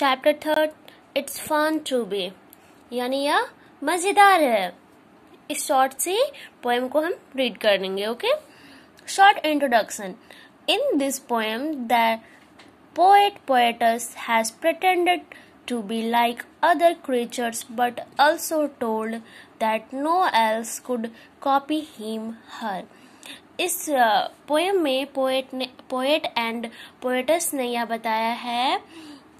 Chapter third it's fun to be यानी यह मज़ेदार है इस शॉर्ट से पोएम को हम रीड कर लेंगे okay short introduction in this poem the poet poetess has pretended to be like other creatures but also told that no else could copy him her इस पोएम uh, में poet ने poet and poetess ने यह बताया है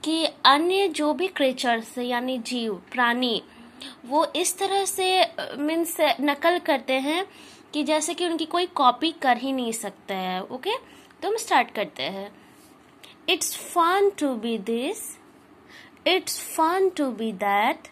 कि अन्य जो भी क्रेचर्स यानी जीव प्राणी वो इस तरह से मीन्स नकल करते हैं कि जैसे कि उनकी कोई कॉपी कर ही नहीं सकता है ओके तो हम स्टार्ट करते हैं it's fun to be this it's fun to be that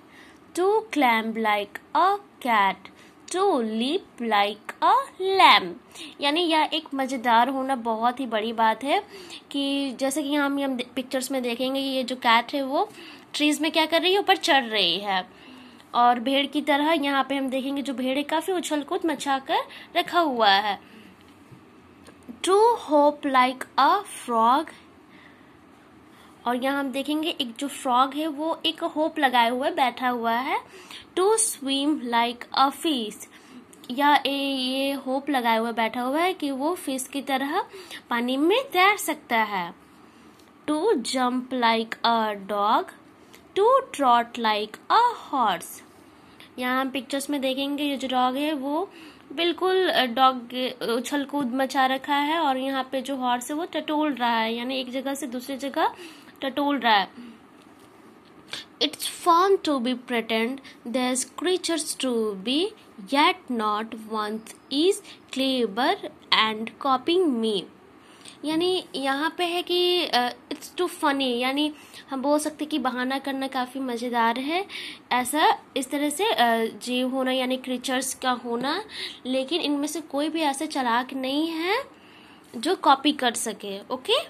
to climb like a cat to leap like a lamb यानी यह एक मज़ेदार होना बहुत ही बड़ी बात है कि जैसे कि हम हम पिक्चर्स में देखेंगे ये जो कैट है वो ट्रीज़ में क्या कर रही है ऊपर चढ़ रही है और भेड़ की तरह यहाँ पे हम देखेंगे जो भेड़ है काफ़ी उछल कूद मचा कर रखा हुआ है to hop like a frog और यहाँ हम देखेंगे एक जो फ्रॉग है वो एक होप लगाए हुए बैठा हुआ है to swim like a fish या ए, ये होप लगाए हुए बैठा हुआ है कि वो फिश की तरह पानी में तैर सकता है to jump like a dog to trot like a horse यहाँ हम पिक्चर्स में देखेंगे ये जो डॉग है वो बिल्कुल डॉग उछल कूद मचा रखा है और यहाँ पे जो हॉर्स है वो टटोल रहा है यानी एक जगह से दूसरी जगह रहा है it's fun to be pretend this creatures to be yet not once is clever and coping me यानी यहाँ पे है कि इट्स टू फनी यानी हम बोल सकते कि बहाना करना काफ़ी मज़ेदार है ऐसा इस तरह से uh, जीव होना यानी क्रीचर्स का होना लेकिन इनमें से कोई भी ऐसा चलाक नहीं है जो कॉपी कर सके ओके okay?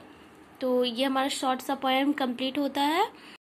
तो ये हमारा शॉर्ट सा पोएम कंप्लीट होता है